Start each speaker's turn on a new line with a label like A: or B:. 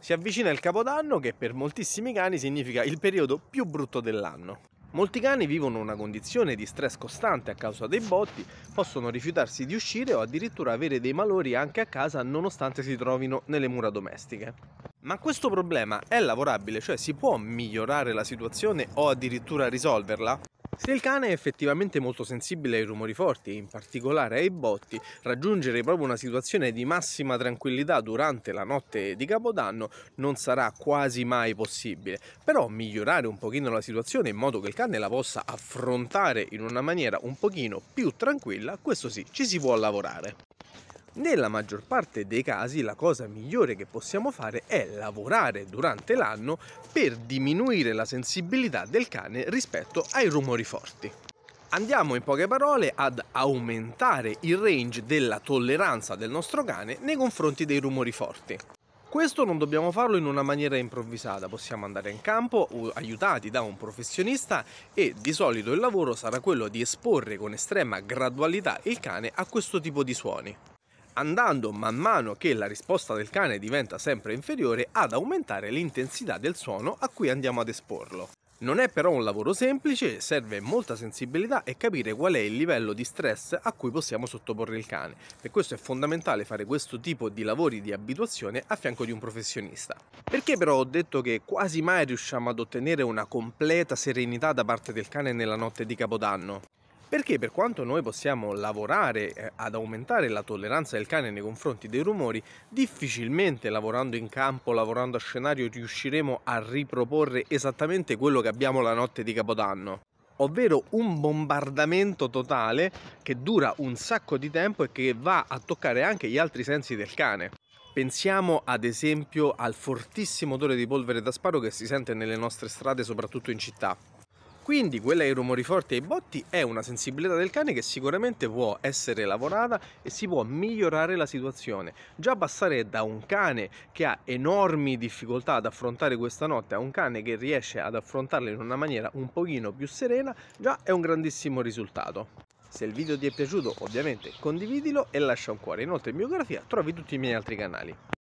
A: Si avvicina il capodanno che per moltissimi cani significa il periodo più brutto dell'anno. Molti cani vivono una condizione di stress costante a causa dei botti, possono rifiutarsi di uscire o addirittura avere dei malori anche a casa nonostante si trovino nelle mura domestiche. Ma questo problema è lavorabile, cioè si può migliorare la situazione o addirittura risolverla? Se il cane è effettivamente molto sensibile ai rumori forti, in particolare ai botti, raggiungere proprio una situazione di massima tranquillità durante la notte di Capodanno non sarà quasi mai possibile. Però migliorare un pochino la situazione in modo che il cane la possa affrontare in una maniera un pochino più tranquilla, questo sì, ci si può lavorare. Nella maggior parte dei casi la cosa migliore che possiamo fare è lavorare durante l'anno per diminuire la sensibilità del cane rispetto ai rumori forti. Andiamo in poche parole ad aumentare il range della tolleranza del nostro cane nei confronti dei rumori forti. Questo non dobbiamo farlo in una maniera improvvisata, possiamo andare in campo aiutati da un professionista e di solito il lavoro sarà quello di esporre con estrema gradualità il cane a questo tipo di suoni andando man mano che la risposta del cane diventa sempre inferiore ad aumentare l'intensità del suono a cui andiamo ad esporlo. Non è però un lavoro semplice, serve molta sensibilità e capire qual è il livello di stress a cui possiamo sottoporre il cane. Per questo è fondamentale fare questo tipo di lavori di abituazione a fianco di un professionista. Perché però ho detto che quasi mai riusciamo ad ottenere una completa serenità da parte del cane nella notte di Capodanno? Perché per quanto noi possiamo lavorare eh, ad aumentare la tolleranza del cane nei confronti dei rumori, difficilmente lavorando in campo, lavorando a scenario, riusciremo a riproporre esattamente quello che abbiamo la notte di Capodanno ovvero un bombardamento totale che dura un sacco di tempo e che va a toccare anche gli altri sensi del cane. Pensiamo ad esempio al fortissimo odore di polvere da sparo che si sente nelle nostre strade, soprattutto in città. Quindi quella ai rumori forti e ai botti è una sensibilità del cane che sicuramente può essere lavorata e si può migliorare la situazione. Già passare da un cane che ha enormi difficoltà ad affrontare questa notte a un cane che riesce ad affrontarla in una maniera un pochino più serena già è un grandissimo risultato. Se il video ti è piaciuto ovviamente condividilo e lascia un cuore, inoltre in biografia trovi tutti i miei altri canali.